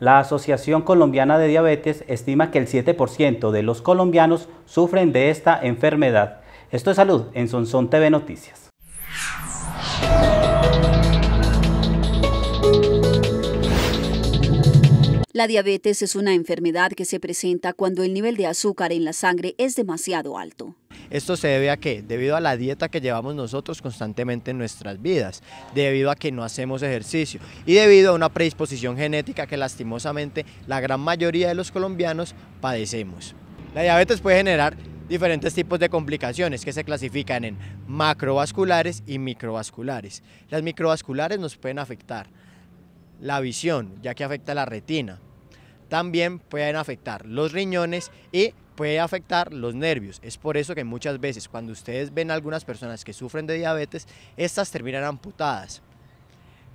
La Asociación Colombiana de Diabetes estima que el 7% de los colombianos sufren de esta enfermedad. Esto es Salud en Sonsón TV Noticias. La diabetes es una enfermedad que se presenta cuando el nivel de azúcar en la sangre es demasiado alto. Esto se debe a qué? Debido a la dieta que llevamos nosotros constantemente en nuestras vidas, debido a que no hacemos ejercicio y debido a una predisposición genética que lastimosamente la gran mayoría de los colombianos padecemos. La diabetes puede generar diferentes tipos de complicaciones que se clasifican en macrovasculares y microvasculares. Las microvasculares nos pueden afectar la visión, ya que afecta la retina. También pueden afectar los riñones y puede afectar los nervios. Es por eso que muchas veces cuando ustedes ven algunas personas que sufren de diabetes, estas terminan amputadas.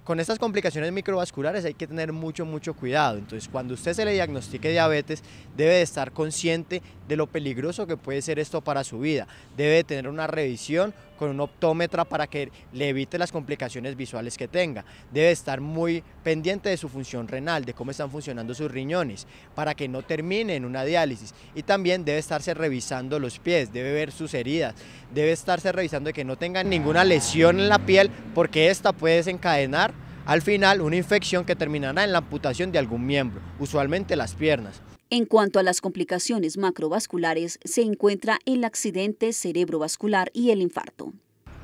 Con estas complicaciones microvasculares hay que tener mucho, mucho cuidado. Entonces, cuando usted se le diagnostique diabetes, debe de estar consciente de lo peligroso que puede ser esto para su vida. Debe tener una revisión con un optómetra para que le evite las complicaciones visuales que tenga. Debe estar muy pendiente de su función renal, de cómo están funcionando sus riñones, para que no termine en una diálisis. Y también debe estarse revisando los pies, debe ver sus heridas, debe estarse revisando de que no tenga ninguna lesión en la piel, porque esta puede desencadenar al final una infección que terminará en la amputación de algún miembro, usualmente las piernas. En cuanto a las complicaciones macrovasculares, se encuentra el accidente cerebrovascular y el infarto.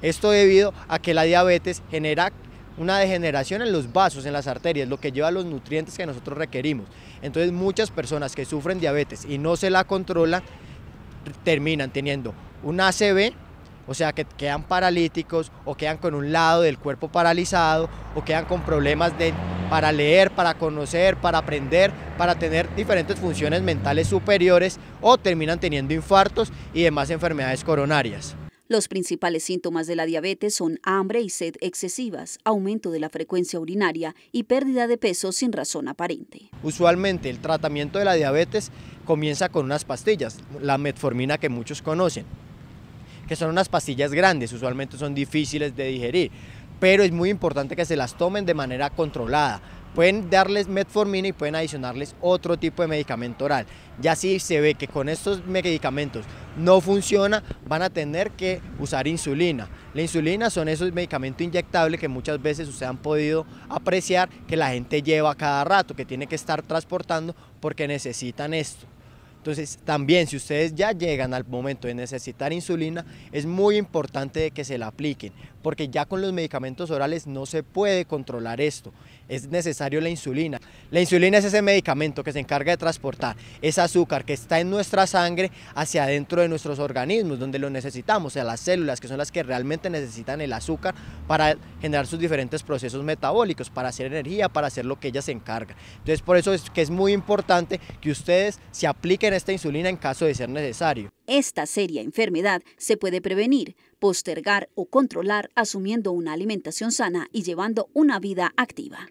Esto debido a que la diabetes genera una degeneración en los vasos, en las arterias, lo que lleva a los nutrientes que nosotros requerimos. Entonces muchas personas que sufren diabetes y no se la controlan, terminan teniendo un ACV, o sea que quedan paralíticos o quedan con un lado del cuerpo paralizado o quedan con problemas de para leer, para conocer, para aprender, para tener diferentes funciones mentales superiores o terminan teniendo infartos y demás enfermedades coronarias. Los principales síntomas de la diabetes son hambre y sed excesivas, aumento de la frecuencia urinaria y pérdida de peso sin razón aparente. Usualmente el tratamiento de la diabetes comienza con unas pastillas, la metformina que muchos conocen, que son unas pastillas grandes, usualmente son difíciles de digerir pero es muy importante que se las tomen de manera controlada. Pueden darles metformina y pueden adicionarles otro tipo de medicamento oral. Ya si se ve que con estos medicamentos no funciona, van a tener que usar insulina. La insulina son esos medicamentos inyectables que muchas veces ustedes han podido apreciar que la gente lleva cada rato, que tiene que estar transportando porque necesitan esto. Entonces, también si ustedes ya llegan al momento de necesitar insulina, es muy importante que se la apliquen, porque ya con los medicamentos orales no se puede controlar esto. Es necesario la insulina. La insulina es ese medicamento que se encarga de transportar ese azúcar que está en nuestra sangre hacia adentro de nuestros organismos, donde lo necesitamos, o sea, las células que son las que realmente necesitan el azúcar para generar sus diferentes procesos metabólicos, para hacer energía, para hacer lo que ellas se encargan. Entonces, por eso es que es muy importante que ustedes se apliquen esta insulina en caso de ser necesario. Esta seria enfermedad se puede prevenir, postergar o controlar asumiendo una alimentación sana y llevando una vida activa.